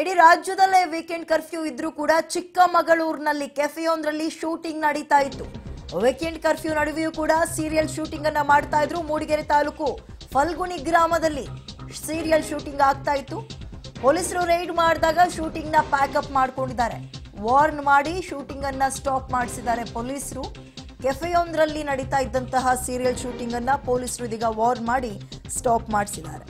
ಇಡೀ ರಾಜ್ಯದಲ್ಲೇ weekend curfew ಇದ್ರೂ ಕೂಡ ಚಿಕ್ಕಮಗಳೂರಿನಲ್ಲಿ ಕೆಫೆಯೊಂದರಲ್ಲಿ ಶೂಟಿಂಗ್ ನಡೀತಾ ಇತ್ತು ವೀಕೆಂಡ್ ಕರ್ಫ್ಯೂ ನಡುವೆಯೂ ಕೂಡ ಸೀರಿಯಲ್ ಶೂಟಿಂಗ್ ಅನ್ನ ಮಾಡ್ತಾ ಇದ್ರು ಮೂಡಿಗೆರೆ ತಾಲೂಕು ಫಲ್ಗುಣಿ ಗ್ರಾಮದಲ್ಲಿ ಸೀರಿಯಲ್ ಶೂಟಿಂಗ್ ಆಗ್ತಾ ಇತ್ತು ಪೊಲೀಸರು ರೈಡ್ ಮಾಡಿದಾಗ ಶೂಟಿಂಗ್ ಪ್ಯಾಕಪ್ ಮಾಡ್ಕೊಂಡಿದ್ದಾರೆ ವಾರ್ನ್ ಮಾಡಿ ಶೂಟಿಂಗ್ ಅನ್ನ ಸ್ಟಾಪ್ ಮಾಡಿಸಿದ್ದಾರೆ ಪೊಲೀಸರು ಕೆಫೆಯೊಂದರಲ್ಲಿ ನಡೀತಾ ಇದ್ದಂತಹ ಸೀರಿಯಲ್ ಶೂಟಿಂಗ್ ಅನ್ನ ಪೊಲೀಸರು ಇದೀಗ ವಾರ್ನ್ ಮಾಡಿ ಸ್ಟಾಪ್ ಮಾಡಿಸಿದ್ದಾರೆ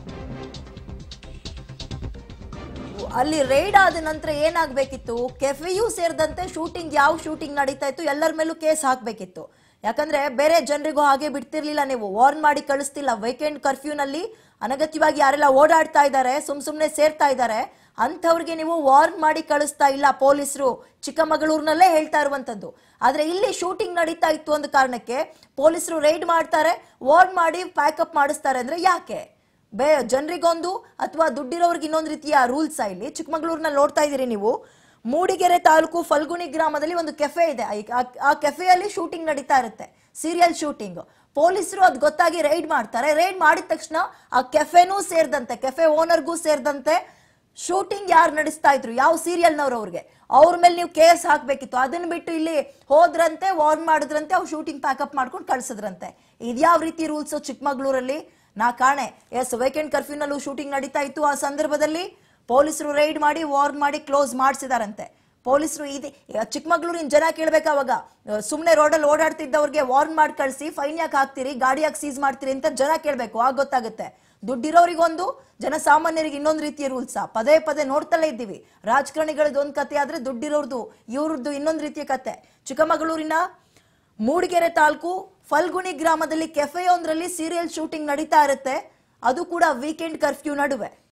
ಅಲ್ಲಿ ರೈಡ್ ಆದ ನಂತರ ಏನಾಗಬೇಕಿತ್ತು ಕೆಫೆಯೂ ಸೇರಿದಂತೆ ಶೂಟಿಂಗ್ ಯಾವ ಶೂಟಿಂಗ್ ನಡೀತಾ ಇತ್ತು ಎಲ್ಲರ ಮೇಲೂ ಕೇಸ್ ಹಾಕಬೇಕಿತ್ತು ಯಾಕಂದ್ರೆ ಬೇರೆ ಜನರಿಗೂ ಹಾಗೆ ಬಿಡ್ತಿರ್ಲಿಲ್ಲ ನೀವು ವಾರ್ನ್ ಮಾಡಿ ಕಳಿಸ್ತಿಲ್ಲ ವೀಕೆಂಡ್ ಕರ್ಫ್ಯೂನಲ್ಲಿ ಅನಗತ್ಯವಾಗಿ ಯಾರೆಲ್ಲ ಓಡಾಡ್ತಾ ಇದ್ದಾರೆ ಸುಮ್ ಸುಮ್ನೆ ಸೇರ್ತಾ ಇದ್ದಾರೆ ಅಂಥವ್ರಿಗೆ ನೀವು ವಾರ್ನ್ ಮಾಡಿ ಕಳಿಸ್ತಾ ಇಲ್ಲ ಪೊಲೀಸರು ಚಿಕ್ಕಮಗಳೂರಿನಲ್ಲೇ ಹೇಳ್ತಾ ಇರುವಂಥದ್ದು ಆದರೆ ಇಲ್ಲಿ ಶೂಟಿಂಗ್ ನಡೀತಾ ಇತ್ತು ಒಂದು ಕಾರಣಕ್ಕೆ ಪೊಲೀಸರು ರೈಡ್ ಮಾಡ್ತಾರೆ ವಾರ್ನ್ ಮಾಡಿ ಪ್ಯಾಕಪ್ ಮಾಡಿಸ್ತಾರೆ ಅಂದರೆ ಯಾಕೆ ಬೇ ಜನರಿಗೊಂದು ಅಥವಾ ದುಡ್ಡಿರೋರಿಗೆ ಇನ್ನೊಂದು ರೀತಿಯ ರೂಲ್ಸ್ ಇಲ್ಲಿ ಚಿಕ್ಕಮಗಳೂರಿನಲ್ಲಿ ನೋಡ್ತಾ ಇದ್ದೀರಿ ನೀವು ಮೂಡಿಗೆರೆ ತಾಲೂಕು ಫಲ್ಗುಣಿ ಗ್ರಾಮದಲ್ಲಿ ಒಂದು ಕೆಫೆ ಇದೆ ಆ ಕೆಫೆಯಲ್ಲಿ ಶೂಟಿಂಗ್ ನಡೀತಾ ಇರುತ್ತೆ ಸೀರಿಯಲ್ ಶೂಟಿಂಗ್ ಪೊಲೀಸರು ಅದು ಗೊತ್ತಾಗಿ ರೈಡ್ ಮಾಡ್ತಾರೆ ರೈಡ್ ಮಾಡಿದ ತಕ್ಷಣ ಆ ಕೆಫೆನೂ ಸೇರಿದಂತೆ ಕೆಫೆ ಓನರ್ಗೂ ಸೇರಿದಂತೆ ಶೂಟಿಂಗ್ ಯಾರು ನಡೆಸ್ತಾ ಇದ್ರು ಯಾವ ಸೀರಿಯಲ್ನವ್ರು ಅವ್ರಿಗೆ ಅವ್ರ ಮೇಲೆ ನೀವು ಕೇಸ್ ಹಾಕಬೇಕಿತ್ತು ಅದನ್ನ ಬಿಟ್ಟು ಇಲ್ಲಿ ಹೋದ್ರಂತೆ ವಾರ್ನ್ ಮಾಡಿದ್ರಂತೆ ಅವ್ರು ಶೂಟಿಂಗ್ ಪ್ಯಾಕಪ್ ಮಾಡ್ಕೊಂಡು ಕಳ್ಸಿದ್ರಂತೆ ಇದ್ಯಾವ ರೀತಿ ರೂಲ್ಸು ಚಿಕ್ಕಮಗ್ಳೂರಲ್ಲಿ ನಾ ಕಾಣೆ ಎಸ್ ವೇಕೆಂಡ್ ಕರ್ಫ್ಯೂನಲ್ಲೂ ಶೂಟಿಂಗ್ ನಡೀತಾ ಇತ್ತು ಆ ಸಂದರ್ಭದಲ್ಲಿ ಪೊಲೀಸರು ರೈಡ್ ಮಾಡಿ ವಾರ್ನ್ ಮಾಡಿ ಕ್ಲೋಸ್ ಮಾಡಿಸಿದಾರಂತೆ ಪೊಲೀಸರು ಇದೆ ಚಿಕ್ಕಮಗಳೂರಿನ ಜನ ಕೇಳಬೇಕು ಸುಮ್ಮನೆ ರೋಡಲ್ಲಿ ಓಡಾಡ್ತಿದ್ದವ್ರಿಗೆ ವಾರ್ನ್ ಮಾಡಿ ಕಳಿಸಿ ಫೈನ್ ಯಾಕೆ ಹಾಕ್ತೀರಿ ಗಾಡಿ ಯಾಕೆ ಸೀಸ್ ಮಾಡ್ತೀರಿ ಅಂತ ಜನ ಕೇಳಬೇಕು ಆಗ ಗೊತ್ತಾಗುತ್ತೆ ದುಡ್ಡಿರೋರಿಗೊಂದು ಜನಸಾಮಾನ್ಯರಿಗೆ ಇನ್ನೊಂದು ರೀತಿಯ ರೂಲ್ಸ ಪದೇ ಪದೇ ನೋಡ್ತಲೇ ಇದ್ದೀವಿ ರಾಜಕಾರಣಿಗಳದ್ದು ಒಂದು ಕತೆ ಆದರೆ ದುಡ್ಡಿರೋರ್ದು ಇವ್ರದ್ದು ಇನ್ನೊಂದು ರೀತಿಯ ಕತೆ ಚಿಕ್ಕಮಗಳೂರಿನ ಮೂಡಿಗೆರೆ ತಾಲೂಕು ಫಲ್ಗುಣಿ ಗ್ರಾಮದಲ್ಲಿ ಕೆಫೆಯೊಂದರಲ್ಲಿ ಸೀರಿಯಲ್ ಶೂಟಿಂಗ್ ನಡೀತಾ ಇರುತ್ತೆ ಅದು ಕೂಡ ವೀಕೆಂಡ್ ಕರ್ಫ್ಯೂ ನಡುವೆ